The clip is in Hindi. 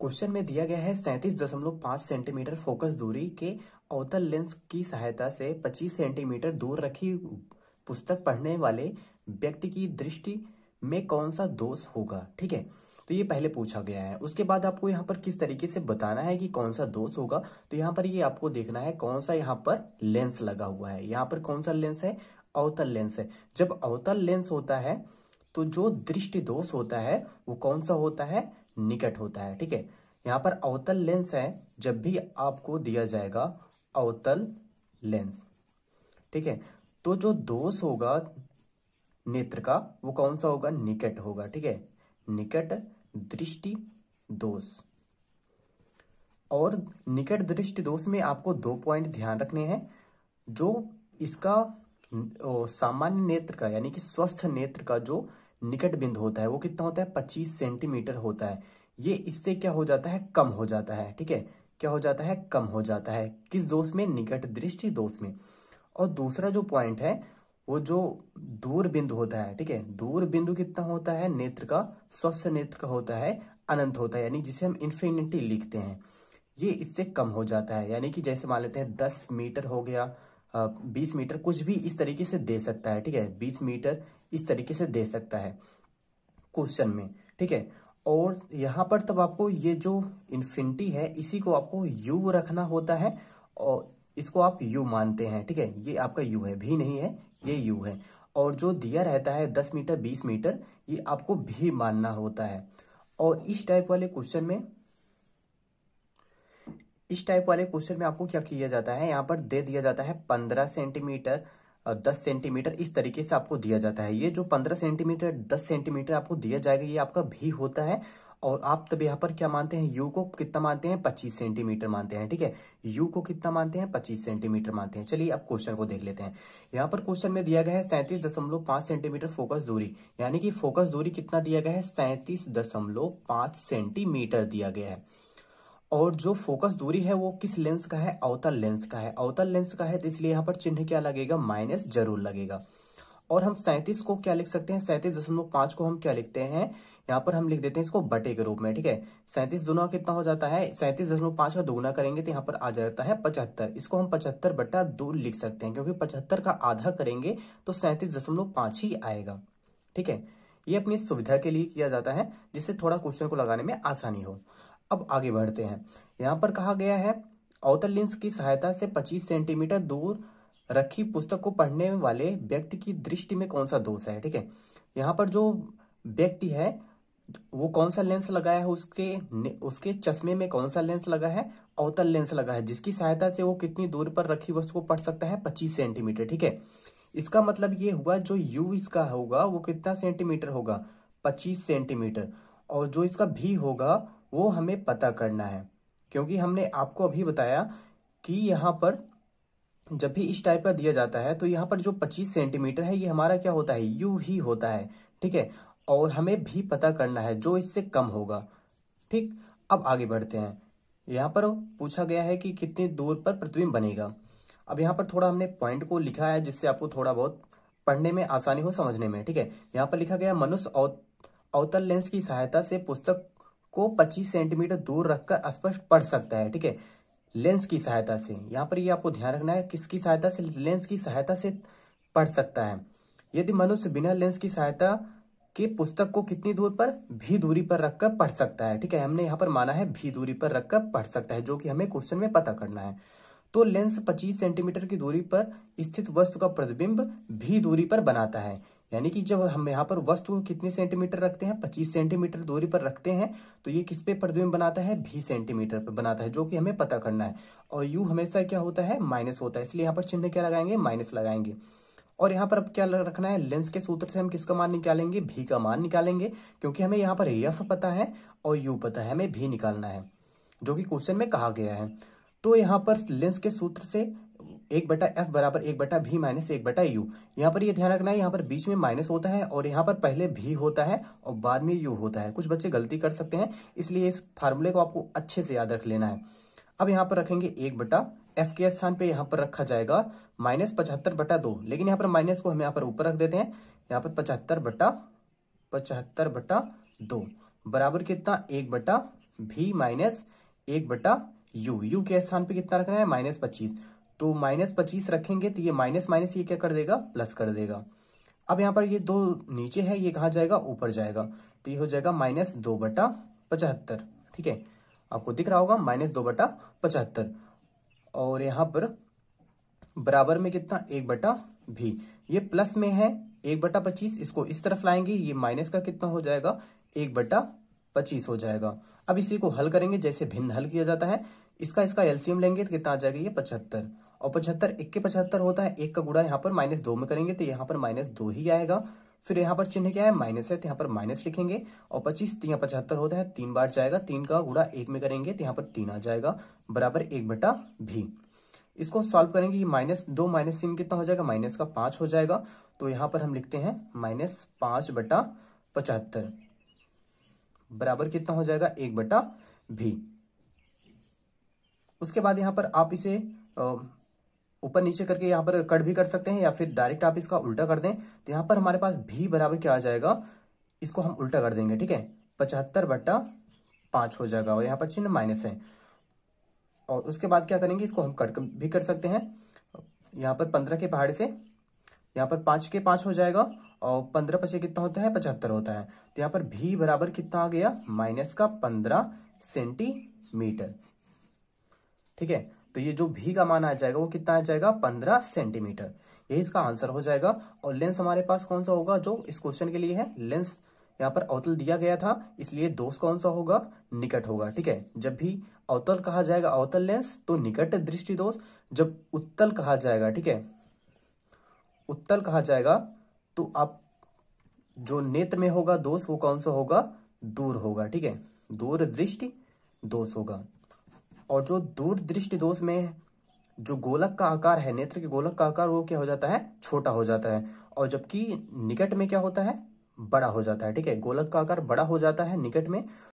क्वेश्चन में दिया गया है सैंतीस दशमलव पांच सेंटीमीटर फोकस दूरी के अवतल लेंस की सहायता से पच्चीस सेंटीमीटर दूर रखी पुस्तक पढ़ने वाले व्यक्ति की दृष्टि में कौन सा दोष होगा ठीक है तो ये पहले पूछा गया है उसके बाद आपको यहाँ पर किस तरीके से बताना है कि कौन सा दोष होगा तो यहाँ पर ये आपको देखना है कौन सा यहाँ पर लेंस लगा हुआ है यहाँ पर कौन सा लेंस है अवतल लेंस है जब अवतल लेंस होता है तो जो दृष्टि दोष होता है वो कौन सा होता है निकट होता है ठीक है यहाँ पर अवतल लेंस है जब भी आपको दिया जाएगा अवतल लेंस ठीक है तो जो दोष होगा नेत्र का वो कौन सा होगा निकट होगा ठीक है निकट दृष्टि दोष और निकट दृष्टि दोष में आपको दो पॉइंट ध्यान रखने हैं जो इसका सामान्य नेत्र का यानी कि स्वस्थ नेत्र का जो निकट बिंदु होता है वो कितना होता है पच्चीस सेंटीमीटर होता है ये इससे क्या हो जाता है कम हो जाता है ठीक है क्या हो जाता है कम हो जाता है किस दोष में निकट दृष्टि दोष में और दूसरा जो पॉइंट है वो जो दूर बिंदु होता है ठीक है दूर बिंदु कितना होता है नेत्र का स्वस्थ नेत्र का होता है अनंत होता है यानी जिसे हम इन्फिनिटी लिखते हैं ये इससे कम हो जाता है यानी कि जैसे मान लेते हैं दस मीटर हो गया बीस मीटर कुछ भी इस तरीके से दे सकता है ठीक है बीस मीटर इस तरीके से दे सकता है क्वेश्चन में ठीक है और यहाँ पर तब आपको ये जो इन्फिनिटी है इसी को आपको यू रखना होता है और इसको आप यू मानते हैं ठीक है ये आपका यू है भी नहीं है ये यू है और जो दिया रहता है दस मीटर बीस मीटर ये आपको भी मानना होता है और इस टाइप वाले क्वेश्चन में इस टाइप वाले क्वेश्चन में आपको क्या किया जाता है यहाँ पर दे दिया जाता है पंद्रह सेंटीमीटर दस सेंटीमीटर इस तरीके से आपको दिया जाता है ये जो पंद्रह सेंटीमीटर दस सेंटीमीटर आपको दिया जाएगा ये आपका भी होता है और आप तब यहाँ पर क्या मानते हैं यू को कितना मानते हैं पच्चीस सेंटीमीटर मानते हैं ठीक है यू को कितना मानते हैं पच्चीस सेंटीमीटर मानते हैं चलिए आप क्वेश्चन को देख लेते हैं यहाँ पर क्वेश्चन में दिया गया है सैंतीस दशमलव पांच सेंटीमीटर फोकस दूरी यानी कि फोकस दूरी कितना दिया गया है सैंतीस दशमलव पांच सेंटीमीटर दिया गया है और जो फोकस दूरी है वो किस लेंस का है अवतल लेंस का है अवतल लेंस का है तो इसलिए यहाँ पर चिन्ह क्या लगेगा माइनस जरूर लगेगा और हम सैंतीस को क्या लिख सकते हैं सैंतीस दशमलव पांच को हम क्या लिखते हैं यहाँ पर हम लिख देते हैं इसको बटे के रूप में ठीक है सैंतीस दुना कितना हो जाता है सैंतीस दशमलव पांच का दोगुना करेंगे तो यहाँ पर आ जाता है पचहत्तर इसको हम पचहत्तर बटा दो लिख सकते हैं क्योंकि पचहत्तर का आधा करेंगे तो सैंतीस दशमलव पांच ही आएगा ठीक है ये अपनी सुविधा के लिए किया जाता है जिससे थोड़ा क्वेश्चन को लगाने में आसानी हो अब आगे बढ़ते हैं यहाँ पर कहा गया है अवतल लेंस की सहायता से 25 सेंटीमीटर दूर रखी पुस्तक को पढ़ने वाले व्यक्ति की दृष्टि में कौन सा दोष है ठीक है यहाँ पर जो व्यक्ति है वो कौन सा लेंस लगाया है उसके उसके चश्मे में कौन सा लेंस लगा है अवतल लेंस लगा है जिसकी सहायता से वो कितनी दूर पर रखी वस्तु को पढ़ सकता है पच्चीस सेंटीमीटर ठीक है इसका मतलब ये हुआ जो यू इसका होगा वो कितना सेंटीमीटर होगा पच्चीस सेंटीमीटर और जो इसका भी होगा वो हमें पता करना है क्योंकि हमने आपको अभी बताया कि यहाँ पर जब भी इस टाइप का दिया जाता है तो यहाँ पर जो 25 सेंटीमीटर है ये हमारा क्या होता है यू ही होता है ठीक है और हमें भी पता करना है जो इससे कम होगा ठीक अब आगे बढ़ते हैं यहाँ पर पूछा गया है कि कितनी दूर पर प्रतिबिंब बनेगा अब यहाँ पर थोड़ा हमने पॉइंट को लिखा है जिससे आपको थोड़ा बहुत पढ़ने में आसानी हो समझने में ठीक है यहाँ पर लिखा गया मनुष्य अवतल लेंस की सहायता से पुस्तक को 25 सेंटीमीटर दूर रखकर स्पष्ट पढ़ सकता है ठीक है लेंस की सहायता से यहाँ पर ये आपको ध्यान रखना है किसकी सहायता से लेंस की सहायता से पढ़ सकता है यदि मनुष्य बिना लेंस की सहायता के पुस्तक को कितनी दूर पर भी दूरी पर रखकर पढ़ सकता है ठीक है हमने यहाँ पर माना है भी दूरी पर रखकर पढ़ सकता है जो कि हमें क्वेश्चन में पता करना है तो लेंस 25 सेंटीमीटर की दूरी पर स्थित वस्तु का प्रतिबिंब भी दूरी पर बनाता है यानी कि जब हम यहाँ पर वस्तु को कितने सेंटीमीटर रखते हैं 25 सेंटीमीटर दूरी पर रखते हैं तो ये किस पे प्रतिबिंब बनाता है भी सेंटीमीटर पर बनाता है जो कि हमें पता करना है और यू हमेशा क्या होता है माइनस होता है इसलिए यहाँ पर चिन्ह क्या लगाएंगे माइनस लगाएंगे और यहाँ पर अब क्या रखना है लेंस के सूत्र से हम किसका मान निकालेंगे भी का मान निकालेंगे क्योंकि हमें यहाँ पर एफ पता है और यू पता है हमें भी निकालना है जो कि क्वेश्चन में कहा गया है तो यहाँ पर लेंस के सूत्र से एक बटा एफ बराबर एक बटा भी माइनस एक बटा यू यहाँ पर ये ध्यान रखना है यहाँ पर बीच में माइनस होता है और यहाँ पर पहले भी होता है और बाद में यू होता है कुछ बच्चे गलती कर सकते हैं इसलिए इस फार्मूले को आपको अच्छे से याद रख लेना है अब यहाँ पर रखेंगे एक बटा एफ के स्थान पर यहाँ पर रखा जाएगा माइनस पचहत्तर बटा दो लेकिन यहाँ पर माइनस को हम यहाँ पर ऊपर रख देते हैं यहाँ पर पचहत्तर बटा पचहत्तर बटा दो बराबर कितना एक बटा भी माइनस एक बटा यू यू के स्थान पे कितना रखना है माइनस पच्चीस तो माइनस पच्चीस रखेंगे तो ये माइनस माइनस ये क्या कर देगा प्लस कर देगा अब यहाँ पर ये दो नीचे है ये कहा जाएगा ऊपर जाएगा तो ये हो जाएगा माइनस दो बटा पचहत्तर ठीक है आपको दिख रहा होगा माइनस दो बटा पचहत्तर और यहाँ पर बराबर में कितना एक बटा भी ये प्लस में है एक बटा पच्चीस इसको इस तरफ लाएंगे ये माइनस का कितना हो जाएगा एक बटा पच्चीस हो जाएगा अब इसी को हल करेंगे जैसे भिन्न हल किया जाता है इसका इसका एलसीएम लेंगे तो कितना आ जाएगा ये पचहत्तर और पचहत्तर इक्के पचहत्तर होता है एक का गुड़ा यहाँ पर माइनस दो में करेंगे तो यहाँ पर माइनस दो ही आएगा फिर यहाँ पर चिन्ह क्या है माइनस है तो यहाँ पर माइनस लिखेंगे और पच्चीस तीन तो पचहत्तर होता है तीन बार जाएगा तीन का गुड़ा एक में करेंगे तो यहाँ पर तीन आ जाएगा बराबर एक बटा भी इसको सॉल्व करेंगे माइनस दो माइनस तीन कितना हो जाएगा माइनस का पांच हो जाएगा तो यहाँ पर हम लिखते हैं माइनस पांच बटा पचहत्तर बराबर कितना हो जाएगा एक बटा भी उसके बाद यहाँ पर आप इसे ऊपर नीचे करके यहाँ पर कट भी कर सकते हैं या फिर डायरेक्ट आप इसका उल्टा कर दें तो यहाँ पर हमारे पास भी बराबर क्या आ जाएगा इसको हम उल्टा कर देंगे ठीक है पचहत्तर बट्टा पांच हो जाएगा और यहाँ पर चिन्ह माइनस है और उसके बाद क्या करेंगे इसको हम कट भी कर सकते हैं यहाँ पर पंद्रह के पहाड़े से यहाँ पर पांच के पांच हो जाएगा और पंद्रह पचे कितना होता है पचहत्तर होता है तो यहाँ पर भी बराबर कितना आ गया माइनस का पंद्रह सेंटीमीटर ठीक है तो ये जो भी का मान आ जाएगा वो कितना आ जाएगा पंद्रह सेंटीमीटर यही इसका आंसर हो जाएगा और लेंस हमारे पास कौन सा होगा जो इस क्वेश्चन के लिए है लेंस यहाँ पर अवतल दिया गया था इसलिए दोष कौन सा होगा निकट होगा ठीक है जब भी अवतल कहा जाएगा अवतल लेंस तो निकट दृष्टि दोष जब उत्तल कहा जाएगा ठीक है उत्तल कहा जाएगा तो आप जो नेत्र में होगा दोष वो कौन सा होगा दूर होगा ठीक है दूर दृष्टि दोष होगा और जो दूरदृष्टि दोष में जो गोलक का आकार है नेत्र के गोलक का आकार वो क्या हो जाता है छोटा हो जाता है और जबकि निकट में क्या होता है बड़ा हो जाता है ठीक है गोलक का आकार बड़ा हो जाता है निकट में